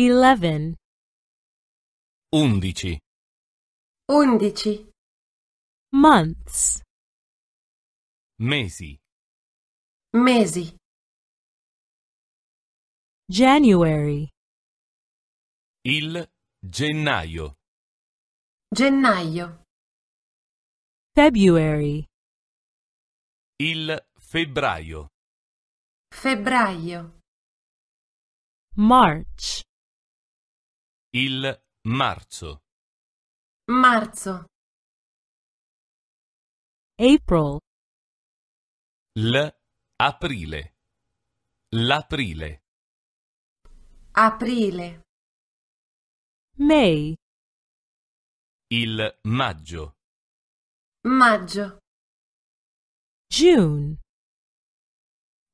Eleven. Undici. Undici. Months. Mesi. Mesi. January. Il gennaio. Gennaio. February. Il febbraio. Febbraio. March. Il marzo. Marzo. April. L'aprile. L'aprile. Aprile. May. Il maggio. Maggio. June.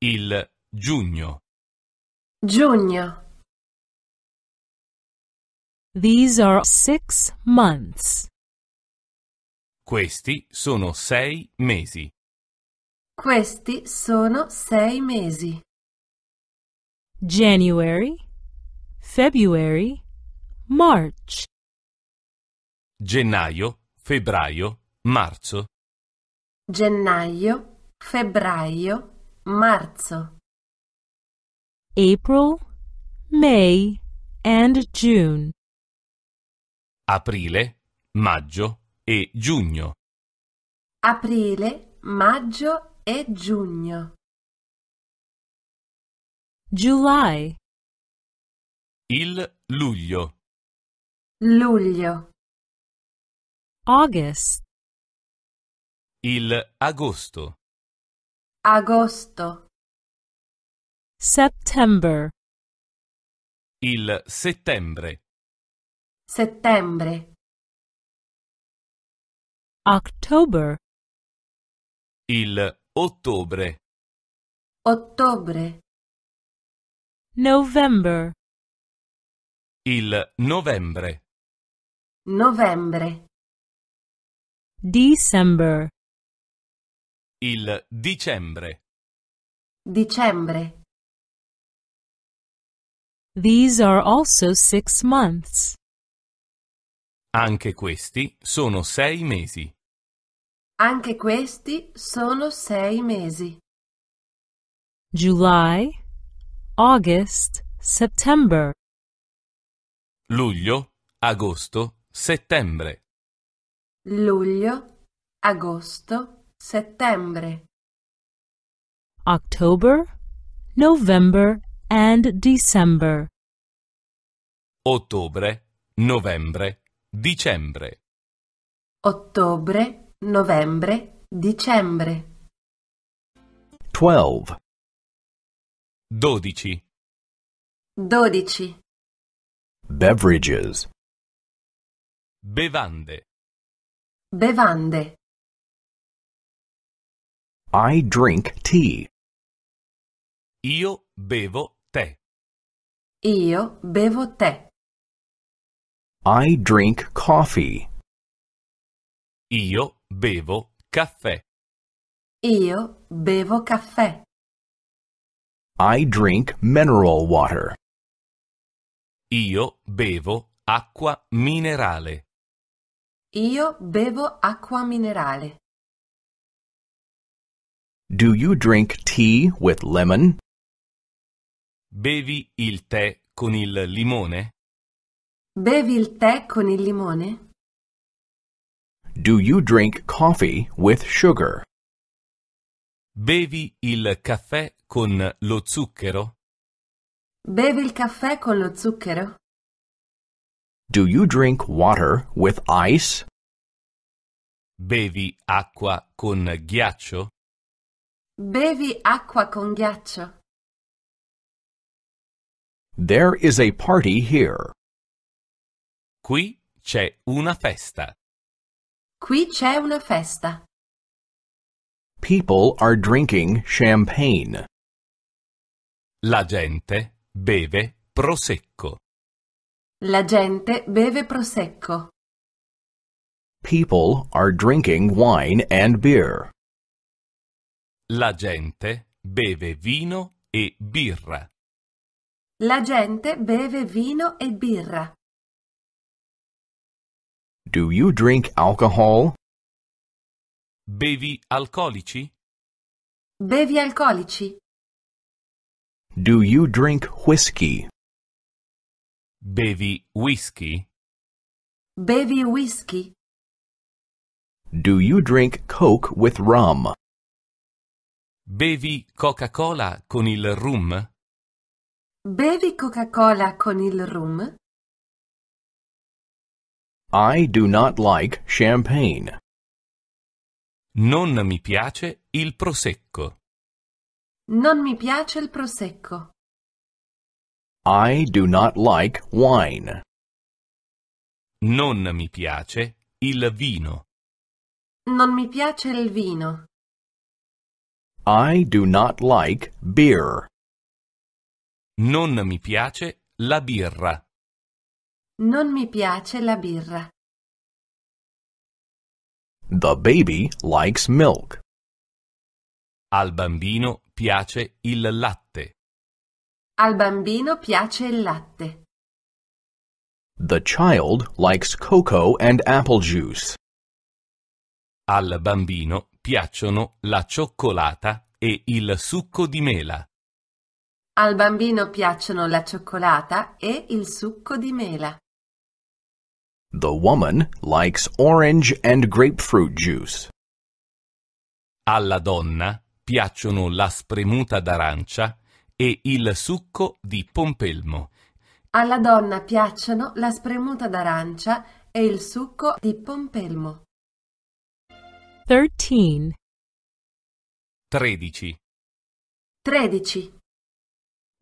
Il giugno. Giugno. These are six months. Questi sono sei mesi. Questi sono sei mesi. January, February, March. Gennaio, febbraio, marzo. Gennaio, febbraio, marzo. April, May and June aprile, maggio e giugno. Aprile, maggio e giugno. July. Il luglio. Luglio. August. Il agosto. Agosto. September. Il settembre. Settembre. October. Il ottobre. Ottobre. November. Il novembre. Novembre. December. Il dicembre. Dicembre. These are also six months. Anche questi sono sei mesi. Anche questi sono sei mesi. July, August, September. Luglio, agosto, settembre. Luglio, agosto, settembre. October, November and December. Ottobre, novembre Dicembre. Ottobre, novembre, dicembre. 12. 12. 12. Beverages. Bevande. Bevande. I drink tea. Io bevo tè. Io bevo tè. I drink coffee. Io bevo caffè. Io bevo caffè. I drink mineral water. Io bevo acqua minerale. Io bevo acqua minerale. Do you drink tea with lemon? Bevi il tè con il limone? Bevi il tè con il limone? Do you drink coffee with sugar? Bevi il caffè con lo zucchero? Bevi il caffè con lo zucchero? Do you drink water with ice? Bevi acqua con ghiaccio? Bevi acqua con ghiaccio. There is a party here. Qui c'è una festa. Qui c'è una festa. People are drinking champagne. La gente beve prosecco. La gente beve prosecco. People are drinking wine and beer. La gente beve vino e birra. La gente beve vino e birra. Do you drink alcohol? Bevi alcolici? Bevi alcolici. Do you drink whiskey? Bevi whisky? Bevi whisky. Do you drink Coke with rum? Bevi Coca-Cola con il rum? Bevi Coca-Cola con il rum? I do not like champagne. Non mi piace il prosecco. Non mi piace il prosecco. I do not like wine. Non mi piace il vino. Non mi piace il vino. I do not like beer. Non mi piace la birra. Non mi piace la birra. The baby likes milk. Al bambino piace il latte. Al bambino piace il latte. The child likes cocoa and apple juice. Al bambino piacciono la cioccolata e il succo di mela. Al bambino piacciono la cioccolata e il succo di mela. The woman likes orange and grapefruit juice. Alla donna piacciono la spremuta d'arancia e il succo di pompelmo. Alla donna piacciono la spremuta d'arancia e il succo di pompelmo. 13 13 13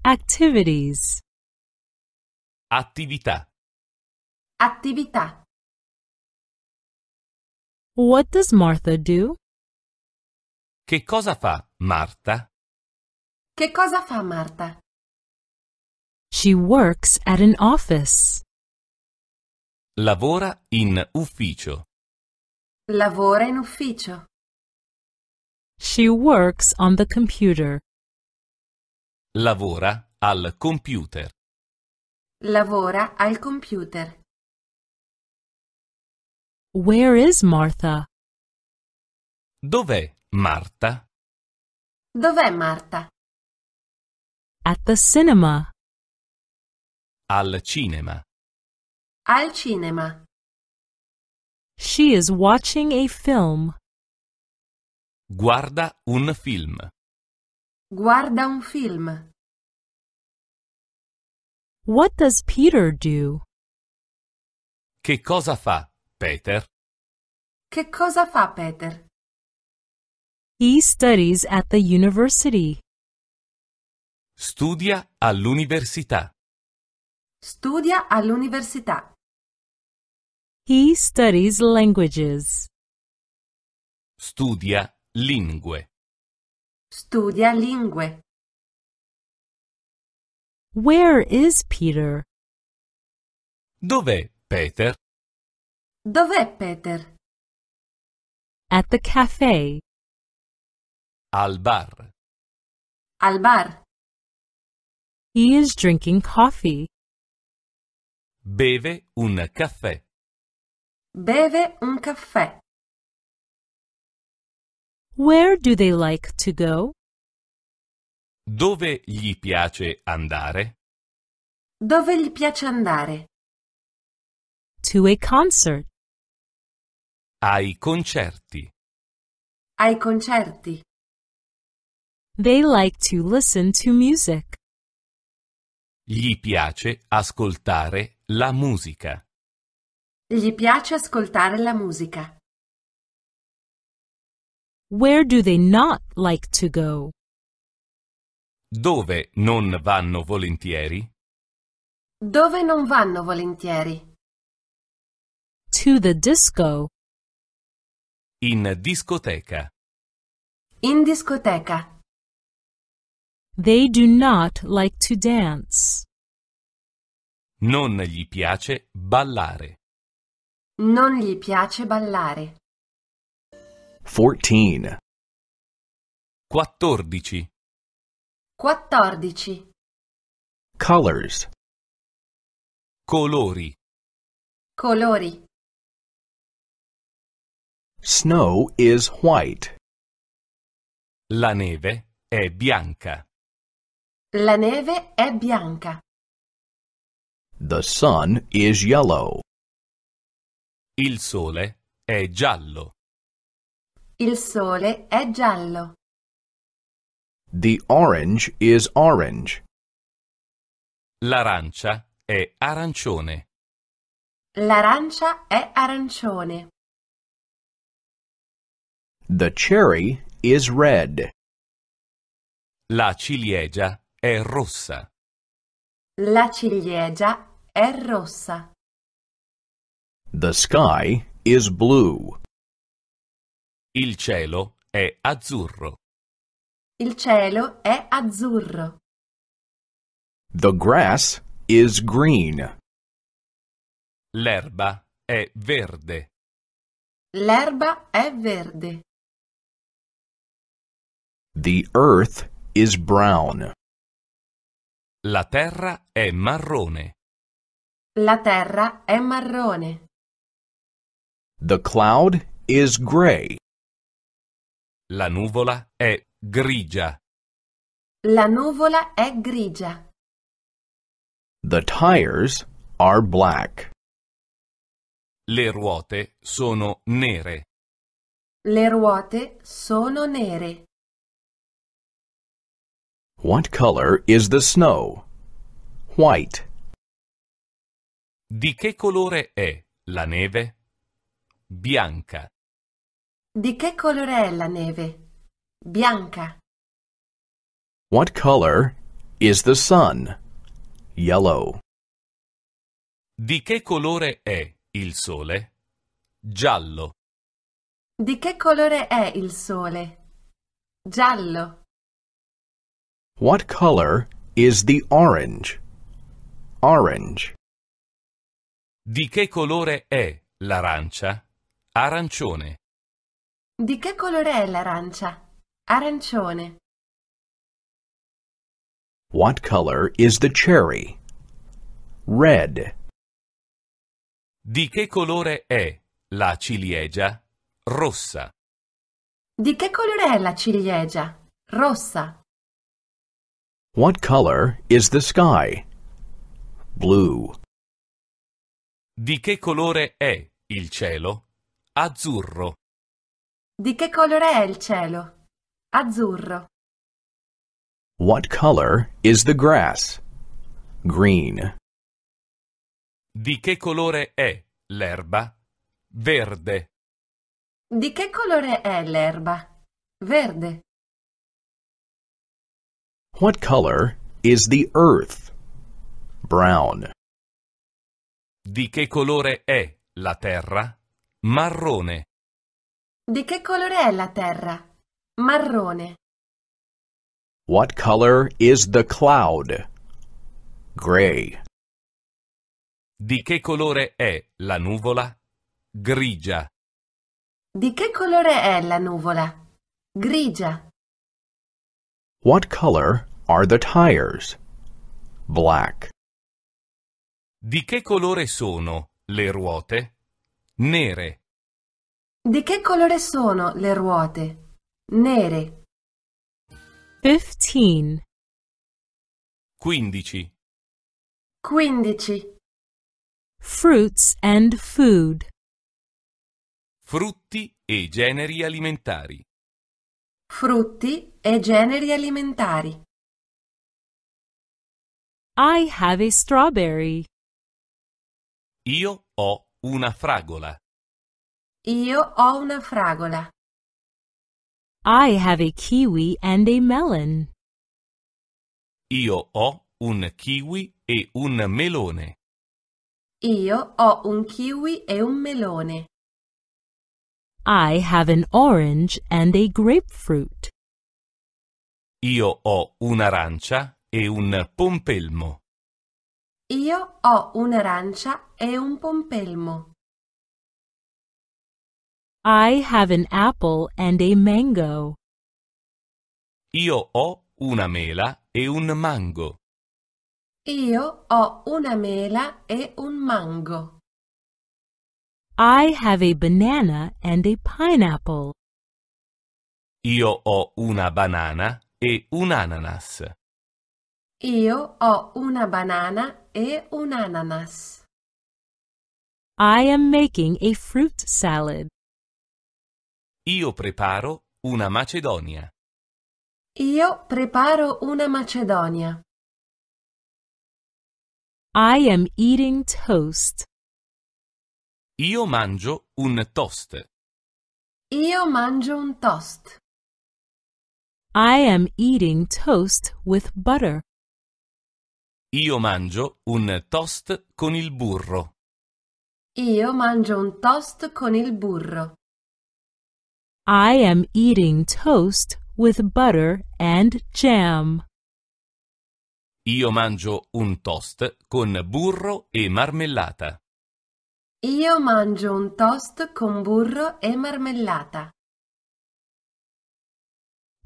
Activities Attività Attività. What does Martha do? Che cosa fa Marta? Che cosa fa Marta? She works at an office. Lavora in ufficio. Lavora in ufficio. She works on the computer. Lavora al computer. Lavora al computer. Where is Martha? Dov'è Marta? Dov'è Marta? At the cinema. Al cinema. Al cinema. She is watching a film. Guarda un film. Guarda un film. What does Peter do? Che cosa fa Peter? Che cosa fa Peter? He studies at the university. Studia all'università. Studia all'università. He studies languages. Studia lingue. Studia lingue. Where is Peter? Dov'è Peter? Dov'è Peter? At the cafe. Al bar. Al bar. He is drinking coffee. Beve un caffè. Beve un caffè. Where do they like to go? Dove gli piace andare? Dove gli piace andare? To a concert. Ai concerti. Ai concerti. They like to listen to music. Gli piace ascoltare la musica. Gli piace ascoltare la musica. Where do they not like to go? Dove non vanno volentieri? Dove non vanno volentieri? To the disco. In discoteca. In discoteca. They do not like to dance. Non gli piace ballare. Non gli piace ballare. 14. 14. 14. Colors. Colori. Colori. Snow is white. La neve è bianca. La neve è bianca. The sun is yellow. Il sole è giallo. Il sole è giallo. The orange is orange. L'arancia è arancione. L'arancia è arancione. The cherry is red. La ciliegia è rossa. La ciliegia è rossa. The sky is blue. Il cielo è azzurro. Il cielo è azzurro. The grass is green. L'erba è verde. L'erba è verde. The earth is brown. La terra è marrone. La terra è marrone. The cloud is gray. La nuvola è grigia. La nuvola è grigia. The tires are black. Le ruote sono nere. Le ruote sono nere. What color is the snow? White. Di che colore è la neve? Bianca. Di che colore è la neve? Bianca. What color is the sun? Yellow. Di che colore è il sole? Giallo. Di che colore è il sole? Giallo. What color is the orange? Orange. Di che colore è l'arancia? Arancione. Di che colore è l'arancia? Arancione. What color is the cherry? Red. Di che colore è la ciliegia? Rossa. Di che colore è la ciliegia? Rossa. What color is the sky? Blue. Di che colore è il cielo? Azzurro. Di che colore è il cielo? Azzurro. What color is the grass? Green. Di che colore è l'erba? Verde. Di che colore è l'erba? Verde. What color is the earth? Brown. Di che colore è la terra? Marrone. Di che colore è la terra? Marrone. What color is the cloud? Gray. Di che colore è la nuvola? Grigia. Di che colore è la nuvola? Grigia. What color Are the tires black? Di che colore sono le ruote? Nere. Di che colore sono le ruote? Nere. 15 15 15 Fruits and food Frutti e generi alimentari Frutti e generi alimentari I have a strawberry. Io ho una fragola. Io ho una fragola. I have a kiwi and a melon. Io ho un kiwi e un melone. Io ho un kiwi e un melone. I have an orange and a grapefruit. Io ho un'arancia e un pompelmo. Io ho un'arancia e un pompelmo. I have an apple and a mango. Io ho una mela e un mango. Io ho una mela e un mango. I have a banana and a pineapple. Io ho una banana e un ananas. Io ho una banana e un ananas. I am making a fruit salad. Io preparo una macedonia. Io preparo una macedonia. I am eating toast. Io mangio un toast. Io mangio un toast. I am eating toast with butter. Io mangio un toast con il burro. Io mangio un toast con il burro. I am eating toast with butter and jam. Io mangio un toast con burro e marmellata. Io mangio un toast con burro e marmellata.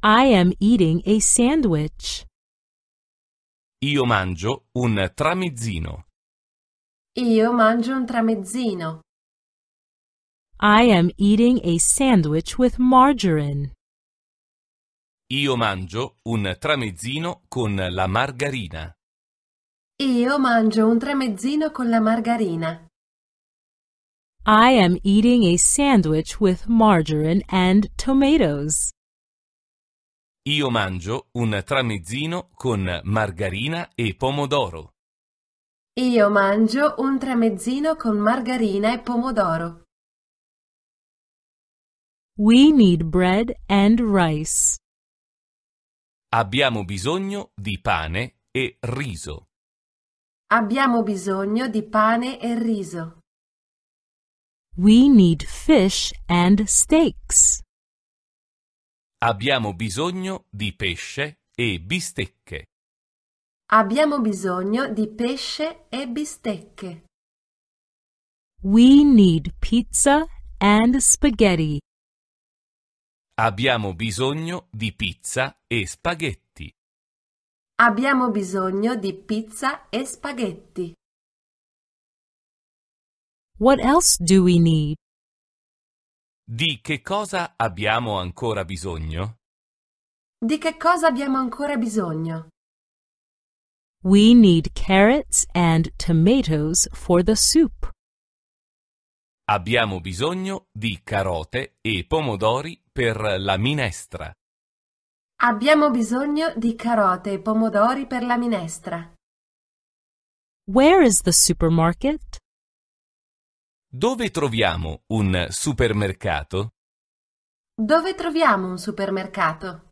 I am eating a sandwich. Io mangio un tramezzino. Io mangio un tramezzino. I am eating a sandwich with margarine. Io mangio un tramezzino con la margarina. Io mangio un tramezzino con la margarina. I am eating a sandwich with margarine and tomatoes. Io mangio un tramezzino con margarina e pomodoro. Io mangio un tramezzino con margarina e pomodoro. We need bread and rice. Abbiamo bisogno di pane e riso. Abbiamo bisogno di pane e riso. We need fish and steaks. Abbiamo bisogno di pesce e bistecche. Abbiamo bisogno di pesce e bistecche. We need pizza and spaghetti. Abbiamo bisogno di pizza e spaghetti. Abbiamo bisogno di pizza e spaghetti. What else do we need? Di che cosa abbiamo ancora bisogno? Di che cosa abbiamo ancora bisogno? We need carrots and tomatoes for the soup. Abbiamo bisogno di carote e pomodori per la minestra. Abbiamo bisogno di carote e pomodori per la minestra. Where is the supermarket? Dove troviamo un supermercato? Dove troviamo un supermercato?